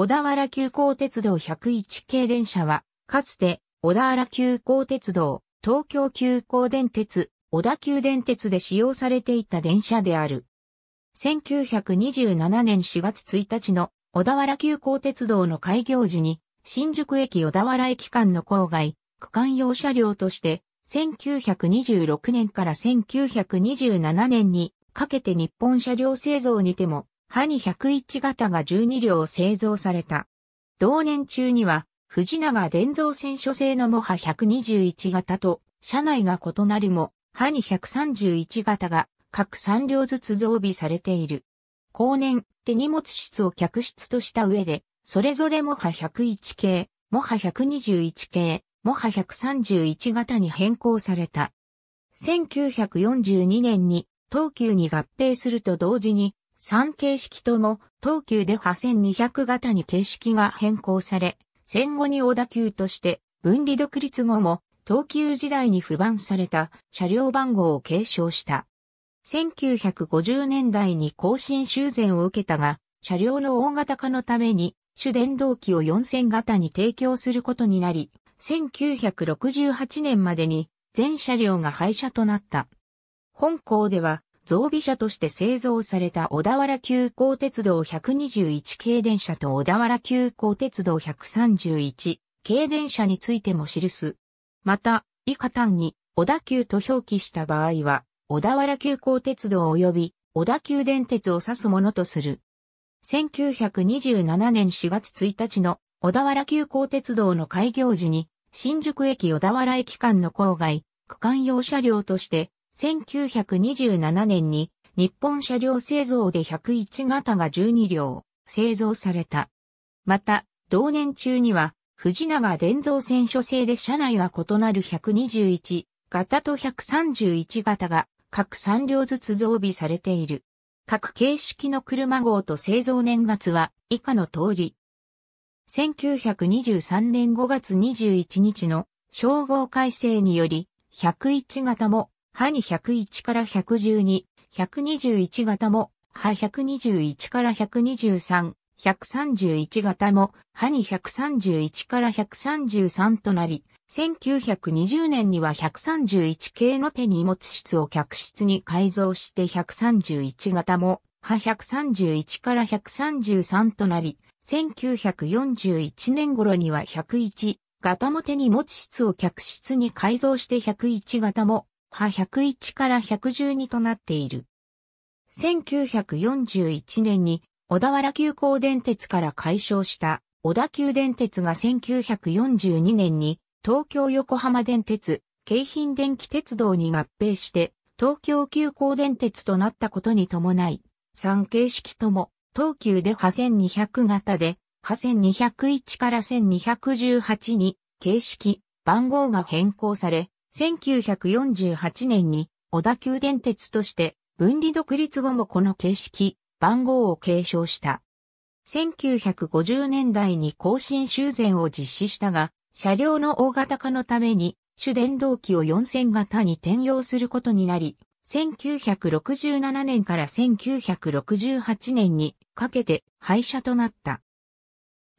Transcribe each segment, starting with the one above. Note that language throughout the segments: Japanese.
小田原急行鉄道101系電車は、かつて、小田原急行鉄道、東京急行電鉄、小田急電鉄で使用されていた電車である。1927年4月1日の小田原急行鉄道の開業時に、新宿駅小田原駅間の郊外、区間用車両として、1926年から1927年にかけて日本車両製造にてもハニ101型が12両製造された。同年中には、藤永伝蔵戦書製のモハ121型と、車内が異なるも、ハニ131型が各3両ずつ増備されている。後年、手荷物室を客室とした上で、それぞれモハ101系、モハ121系、モハ131型に変更された。1942年に東急に合併すると同時に3形式とも、東急で8 2 0 0型に形式が変更され、戦後に小田急として、分離独立後も、東急時代に不番された車両番号を継承した。1950年代に更新修繕を受けたが、車両の大型化のために、主電動機を4000型に提供することになり、1968年までに全車両が廃車となった。本校では増備車として製造された小田原急行鉄道121系電車と小田原急行鉄道131系電車についても記す。また、以下単に小田急と表記した場合は、小田原急行鉄道及び小田急電鉄を指すものとする。1927年4月1日の小田原急行鉄道の開業時に、新宿駅小田原駅間の郊外、区間用車両として、1927年に日本車両製造で101型が12両製造された。また、同年中には藤永電造船所製で車内が異なる121型と131型が各3両ずつ増備されている。各形式の車号と製造年月は以下の通り。1923年5月21日の称号改正により、101型もハに101から112、121型も、ハ121から123、131型も、ハに131から133となり、1920年には131系の手荷物室を客室に改造して131型も、派131から133となり、1941年頃には101型も手荷物室を客室に改造して101型も、波101から112となっている。1941年に小田原急行電鉄から解消した小田急電鉄が1942年に東京横浜電鉄、京浜電気鉄道に合併して東京急行電鉄となったことに伴い、3形式とも東急で波1200型で波1201から1218に形式、番号が変更され、1948年に小田急電鉄として分離独立後もこの形式、番号を継承した。1950年代に更新修繕を実施したが、車両の大型化のために主電動機を4000型に転用することになり、1967年から1968年にかけて廃車となった。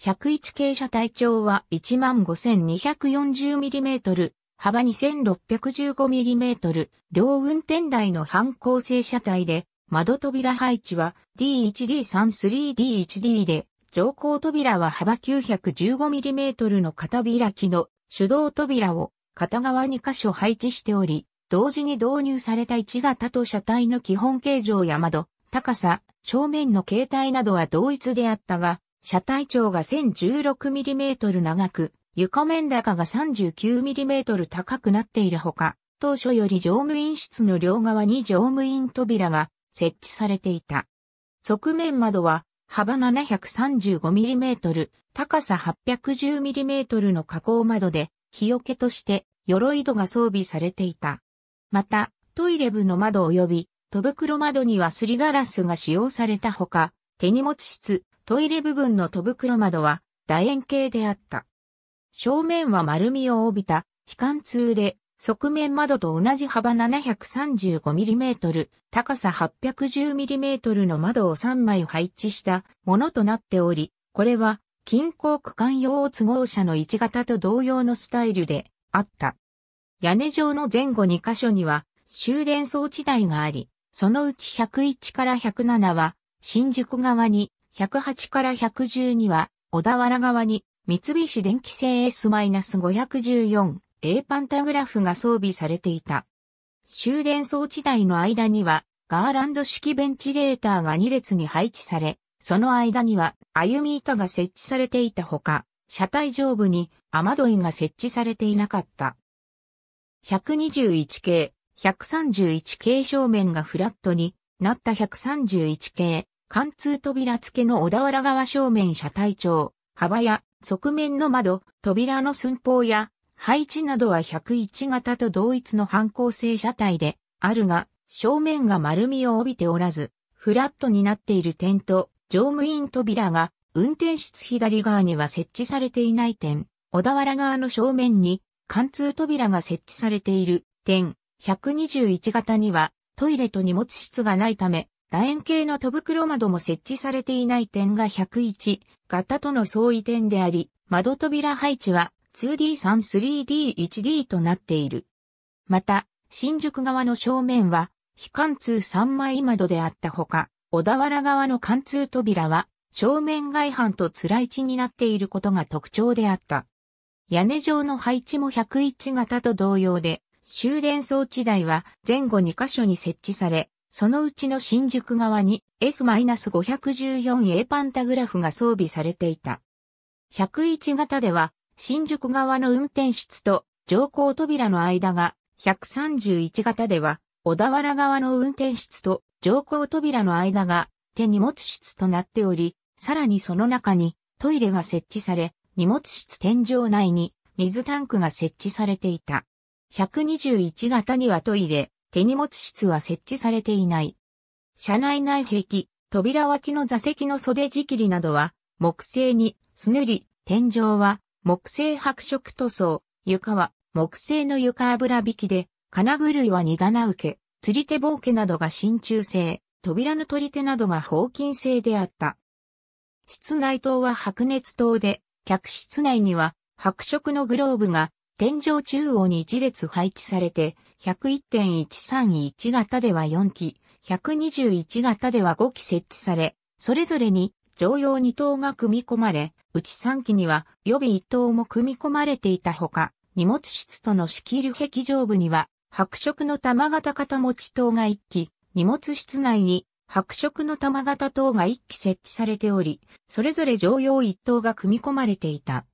101系車体長は 15,240mm 幅 2615mm、両運転台の半構成車体で、窓扉配置は D1D33D1D で、乗降扉は幅 915mm の片開きの手動扉を片側2箇所配置しており、同時に導入された1型と車体の基本形状や窓、高さ、正面の形態などは同一であったが、車体長が 1016mm 長く、床面高が 39mm 高くなっているほか、当初より乗務員室の両側に乗務員扉が設置されていた。側面窓は幅 735mm、高さ 810mm の加工窓で、日よけとして鎧戸が装備されていた。また、トイレ部の窓及び、戸袋窓にはすりガラスが使用されたほか、手荷物室、トイレ部分の戸袋窓は楕円形であった。正面は丸みを帯びた、非貫通で、側面窓と同じ幅 735mm、高さ 810mm の窓を3枚配置したものとなっており、これは近郊区間用都合車の1型と同様のスタイルであった。屋根上の前後2箇所には終電装置台があり、そのうち101から107は新宿側に、108から112は小田原側に、三菱電機製 S-514A パンタグラフが装備されていた。終電装置台の間には、ガーランド式ベンチレーターが2列に配置され、その間には歩み板が設置されていたほか、車体上部に雨どいが設置されていなかった。121系、131系正面がフラットになった131系、貫通扉付けの小田原側正面車体長、幅や側面の窓、扉の寸法や配置などは101型と同一の反光性車体であるが、正面が丸みを帯びておらず、フラットになっている点と、乗務員扉が運転室左側には設置されていない点、小田原側の正面に貫通扉が設置されている点、121型にはトイレと荷物室がないため、楕円形の戸袋窓も設置されていない点が101型との相違点であり、窓扉配置は 2D3-3D1D となっている。また、新宿側の正面は、非貫通3枚窓であったほか、小田原側の貫通扉は、正面外反とい地になっていることが特徴であった。屋根上の配置も101型と同様で、終電装置台は前後2箇所に設置され、そのうちの新宿側に S-514A パンタグラフが装備されていた。101型では、新宿側の運転室と乗降扉の間が、131型では、小田原側の運転室と乗降扉の間が手荷物室となっており、さらにその中にトイレが設置され、荷物室天井内に水タンクが設置されていた。121型にはトイレ、手荷物室は設置されていない。車内内壁、扉脇の座席の袖仕切りなどは木製にすぬり、天井は木製白色塗装、床は木製の床油引きで、金狂いは荷棚受け、釣り手棒家などが真鍮製、扉の取り手などが方金製であった。室内灯は白熱灯で、客室内には白色のグローブが天井中央に一列配置されて、101.131型では4機、121型では5機設置され、それぞれに常用2等が組み込まれ、うち3機には予備1等も組み込まれていたほか、荷物室との仕切る壁上部には、白色の玉型型持ち等が1機、荷物室内に白色の玉型等が1機設置されており、それぞれ常用1等が組み込まれていた。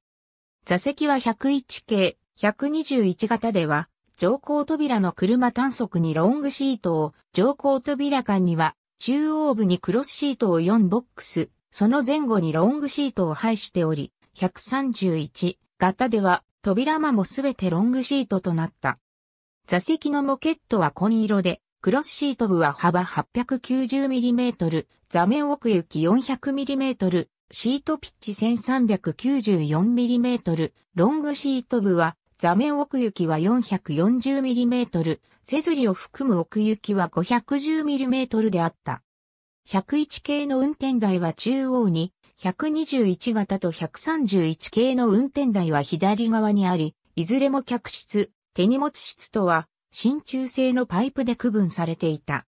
座席は101系、121型では、乗降扉の車短足にロングシートを、乗降扉間には、中央部にクロスシートを4ボックス、その前後にロングシートを配しており、131型では扉間もすべてロングシートとなった。座席のモケットは紺色で、クロスシート部は幅 890mm、座面奥行き 400mm、シートピッチ 1394mm、ロングシート部は座面奥行きは 440mm、せずりを含む奥行きは 510mm であった。101系の運転台は中央に、121型と131系の運転台は左側にあり、いずれも客室、手荷物室とは、真鍮製のパイプで区分されていた。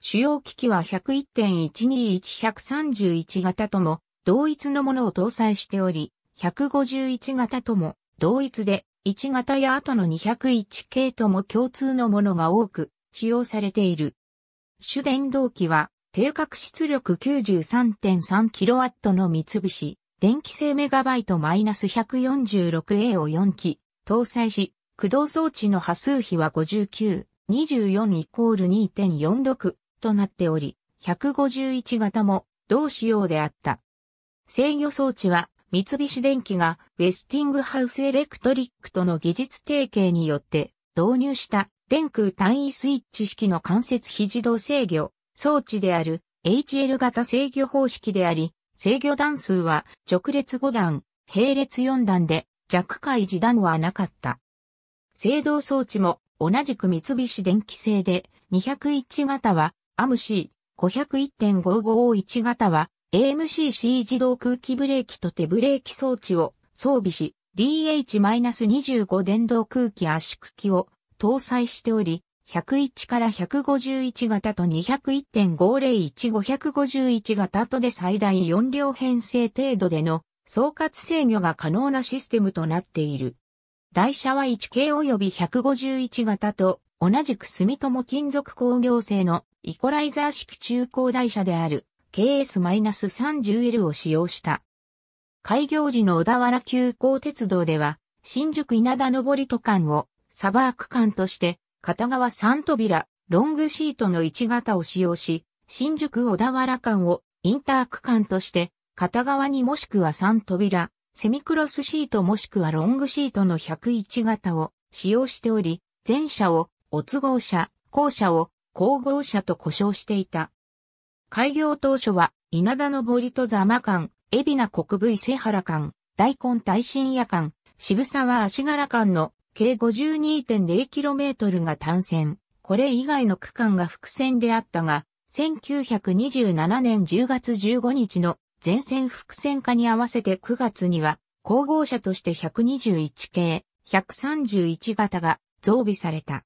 主要機器は101.121131型とも同一のものを搭載しており、151型とも同一で1型や後の201系とも共通のものが多く使用されている。主電動機は定格出力 93.3kW の三菱電気製メガバイト -146A を4機搭載し、駆動装置の波数比は59、24イコール2.46となっており、151型も同仕様であった。制御装置は三菱電機がウェスティングハウスエレクトリックとの技術提携によって導入した電空単位スイッチ式の間接非自動制御装置である HL 型制御方式であり、制御段数は直列5段、並列4段で弱回時段はなかった。制動装置も同じく三菱電機製で201型は AMC、501.551型は AMCC 自動空気ブレーキと手ブレーキ装置を装備し、DH-25 電動空気圧縮機を搭載しており、101から151型と201.501551型とで最大4両編成程度での総括制御が可能なシステムとなっている。台車は 1K 及び151型と同じく住友金属工業製のイコライザー式中高台車である。KS-30L を使用した。開業時の小田原急行鉄道では、新宿稲田上り都間をサバー区間として、片側3扉、ロングシートの1型を使用し、新宿小田原間をインター区間として、片側にもしくは3扉、セミクロスシートもしくはロングシートの101型を使用しており、前者を、お都合車、後者を、後合車と呼称していた。開業当初は、稲田の森と座間間、海老名国部伊勢原間、大根大深夜間、渋沢足柄間の計 52.0km が単線。これ以外の区間が複線であったが、1927年10月15日の全線複線化に合わせて9月には、光合車として121系、131型が増備された。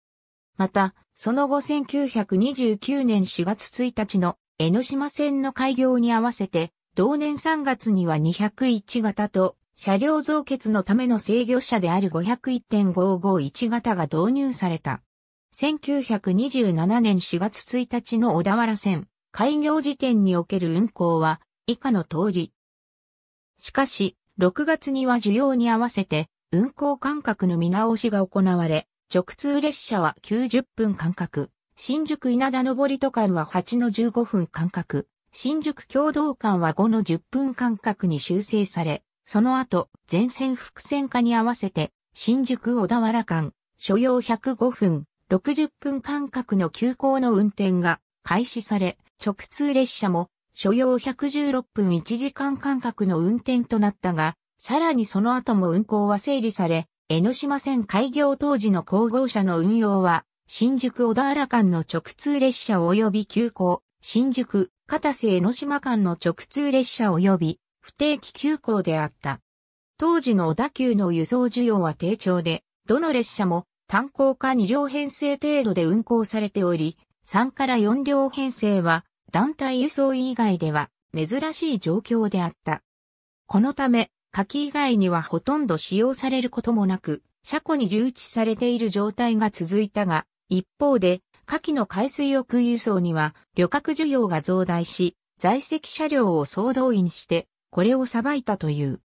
また、その後1929年4月1日の江ノ島線の開業に合わせて、同年3月には201型と、車両増結のための制御車である501.551型が導入された。1927年4月1日の小田原線、開業時点における運行は、以下の通り。しかし、6月には需要に合わせて、運行間隔の見直しが行われ、直通列車は90分間隔、新宿稲田上り間は8の15分間隔、新宿共同間は5の10分間隔に修正され、その後、全線複線化に合わせて、新宿小田原間、所要105分、60分間隔の急行の運転が開始され、直通列車も所要116分1時間間隔の運転となったが、さらにその後も運行は整理され、江ノ島線開業当時の工后車の運用は新宿小田原間の直通列車及び急行、新宿、片瀬江ノ島間の直通列車及び不定期急行であった。当時の小田急の輸送需要は低調で、どの列車も単行か2両編成程度で運行されており、3から4両編成は団体輸送以外では珍しい状況であった。このため、夏季以外にはほとんど使用されることもなく、車庫に留置されている状態が続いたが、一方で、下記の海水浴輸送には旅客需要が増大し、在籍車両を総動員して、これを裁いたという。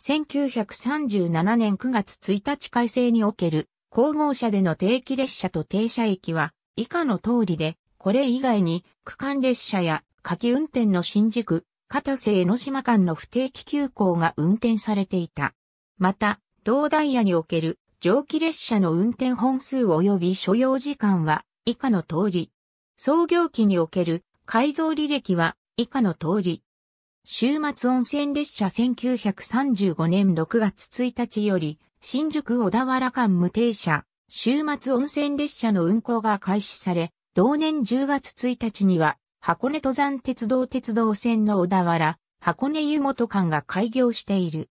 1937年9月1日改正における、皇后車での定期列車と停車駅は、以下の通りで、これ以外に、区間列車や、夏季運転の新宿、片瀬江ノ島間の不定期急行が運転されていた。また、同ダイヤにおける蒸気列車の運転本数及び所要時間は以下の通り。創業期における改造履歴は以下の通り。週末温泉列車1935年6月1日より新宿小田原間無停車、週末温泉列車の運行が開始され、同年10月1日には箱根登山鉄道鉄道線の小田原、箱根湯本間が開業している。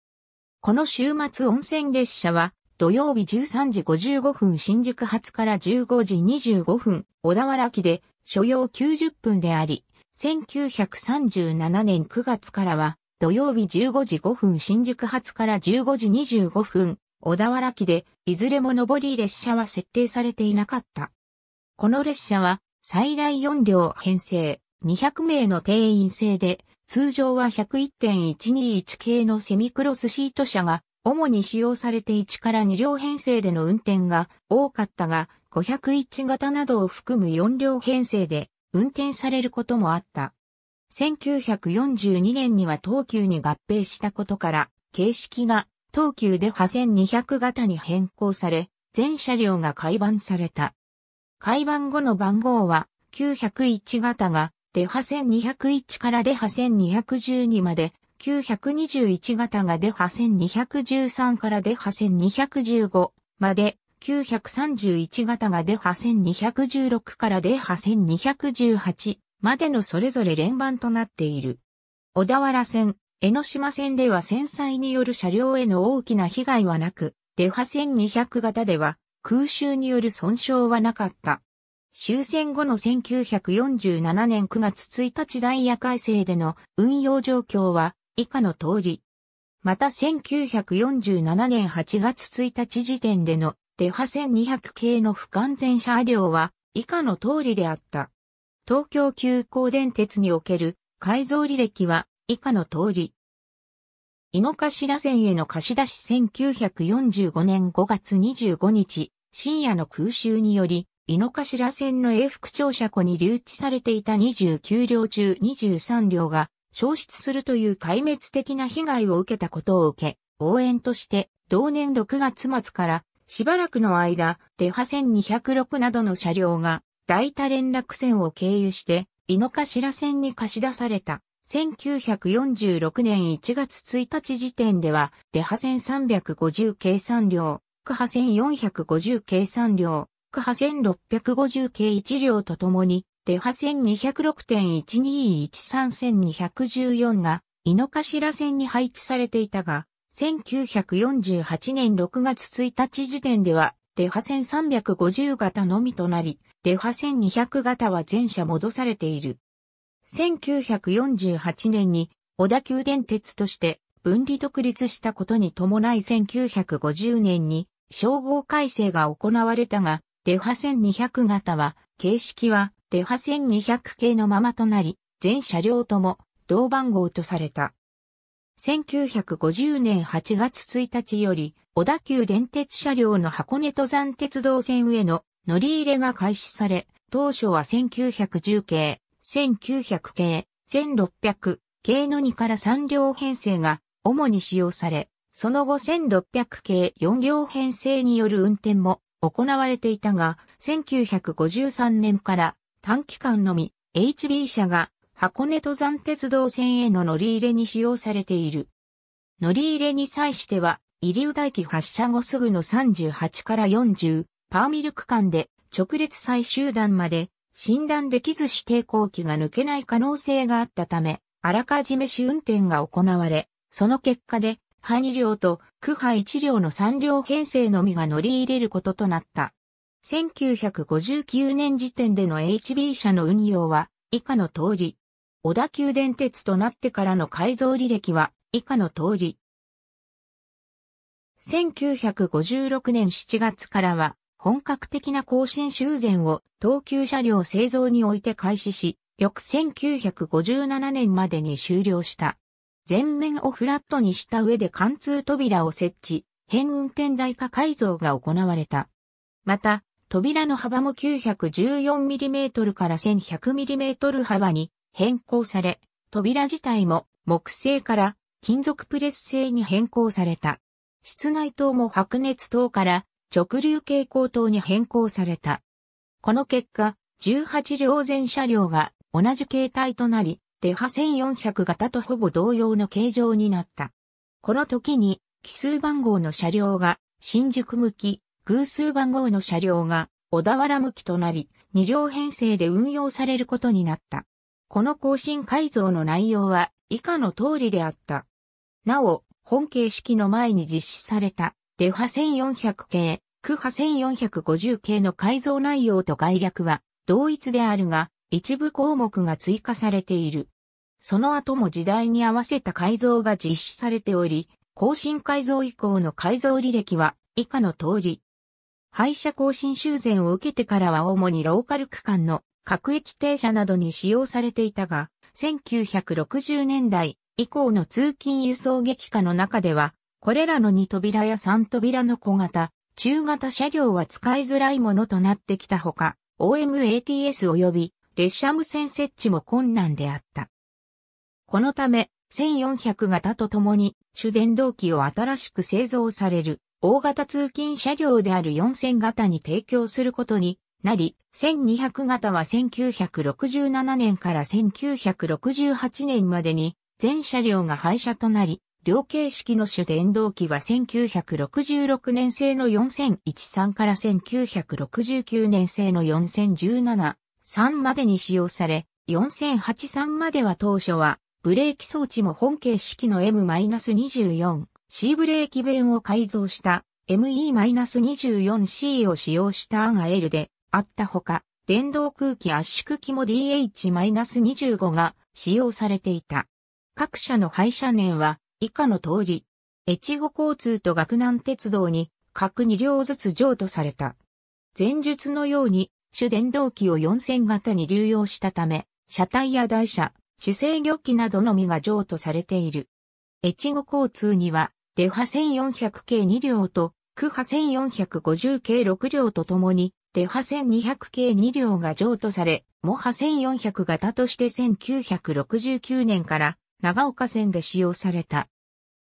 この週末温泉列車は土曜日13時55分新宿発から15時25分、小田原駅で、所要90分であり、1937年9月からは、土曜日15時5分新宿発から15時25分、小田原駅で、いずれも上り列車は設定されていなかった。この列車は、最大4両編成、200名の定員制で、通常は101.121系のセミクロスシート車が主に使用されて1から2両編成での運転が多かったが、501型などを含む4両編成で運転されることもあった。1942年には東急に合併したことから、形式が東急で破線200型に変更され、全車両が改版された。改版後の番号は901型が、デハ1201からデハ1212まで921型がデハ1213からデハ1215まで、931型がデハ1216からデハ1218までのそれぞれ連番となっている。小田原線、江ノ島線では戦災による車両への大きな被害はなく、デハ1200型では空襲による損傷はなかった。終戦後の1947年9月1日ダイヤ改正での運用状況は以下の通り。また1947年8月1日時点でのデハ1200系の不完全車両は以下の通りであった。東京急行電鉄における改造履歴は以下の通り。井の頭線への貸し出し1945年5月25日、深夜の空襲により、井の頭線の永福庁車庫に留置されていた29両中23両が消失するという壊滅的な被害を受けたことを受け、応援として同年6月末からしばらくの間、デハ線206などの車両が大多連絡線を経由して井の頭線に貸し出された。1946年1月1日時点では、デハ線350計算量、区波線450計算量、区波1650計1両とともに、デハ線2 0 6 1 2 1 3 2 1 4が、井の頭線に配置されていたが、1948年6月1日時点では、デハ線350型のみとなり、デハ線200型は全車戻されている。1948年に小田急電鉄として分離独立したことに伴い1950年に称号改正が行われたが、デハ線200型は形式はデハ1200系のままとなり、全車両とも同番号とされた。1950年8月1日より、小田急電鉄車両の箱根登山鉄道線への乗り入れが開始され、当初は1910系、1900系、1600系の2から3両編成が主に使用され、その後1600系4両編成による運転も行われていたが、1953年から短期間のみ HB 車が箱根登山鉄道線への乗り入れに使用されている。乗り入れに際しては、入湯台駅発車後すぐの38から40パーミル区間で直列最終段まで診断できず指定後期が抜けない可能性があったため、あらかじめ試運転が行われ、その結果で、派2両と区派1両の3両編成のみが乗り入れることとなった。1959年時点での HB 車の運用は以下の通り。小田急電鉄となってからの改造履歴は以下の通り。1956年7月からは本格的な更新修繕を東急車両製造において開始し、翌1957年までに終了した。全面をフラットにした上で貫通扉を設置、変運転台化改造が行われた。また、扉の幅も 914mm から 1100mm 幅に変更され、扉自体も木製から金属プレス製に変更された。室内灯も白熱灯から直流蛍光灯に変更された。この結果、18両全車両が同じ形態となり、デハ1400型とほぼ同様の形状になった。この時に奇数番号の車両が新宿向き、偶数番号の車両が小田原向きとなり、2両編成で運用されることになった。この更新改造の内容は以下の通りであった。なお、本形式の前に実施された、デファ1400系、クハ1450系の改造内容と概略は同一であるが、一部項目が追加されている。その後も時代に合わせた改造が実施されており、更新改造以降の改造履歴は以下の通り、廃車更新修繕を受けてからは主にローカル区間の各駅停車などに使用されていたが、1960年代以降の通勤輸送激化の中では、これらの2扉や3扉の小型、中型車両は使いづらいものとなってきたほか、OMATS 及び列車無線設置も困難であった。このため、1400型とともに主電動機を新しく製造される大型通勤車両である4000型に提供することになり、1200型は1967年から1968年までに全車両が廃車となり、両形式の主電動機は1966年製の4013から1969年製の4017、3までに使用され、4083までは当初は、ブレーキ装置も本形式の M-24 C ブレーキ弁を改造した ME-24C を使用したアガエルであったほか、電動空気圧縮機も DH-25 が使用されていた。各社の廃車年は以下の通り、越後交通と学南鉄道に各2両ずつ譲渡された。前述のように、主電動機を4000型に流用したため、車体や台車、主制御機などのみが譲渡されている。越後交通には、デファ1400系2両と、クハ1450系6両とともに、デファ1200系2両が譲渡され、モハ1400型として1969年から長岡線で使用された。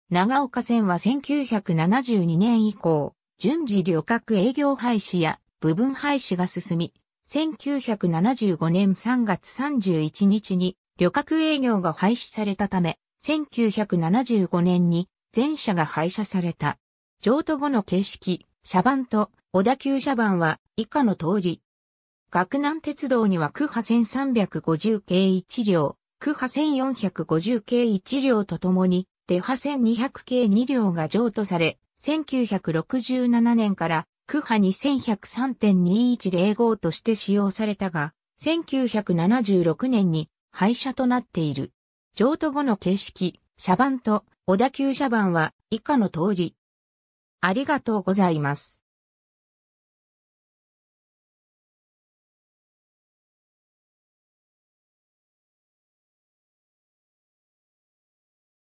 長岡線は1972年以降、順次旅客営業廃止や部分廃止が進み、1975年3月31日に旅客営業が廃止されたため、1975年に全車が廃車された。譲渡後の形式、車番と小田急車番は以下の通り。学南鉄道には区波1350系1両、区波1450系1両とともに、手波1200系2両が譲渡され、1967年から区波2103.2105として使用されたが、1976年に廃車となっている。譲渡後の形式、車番と小田急車番は以下の通り。ありがとうございます。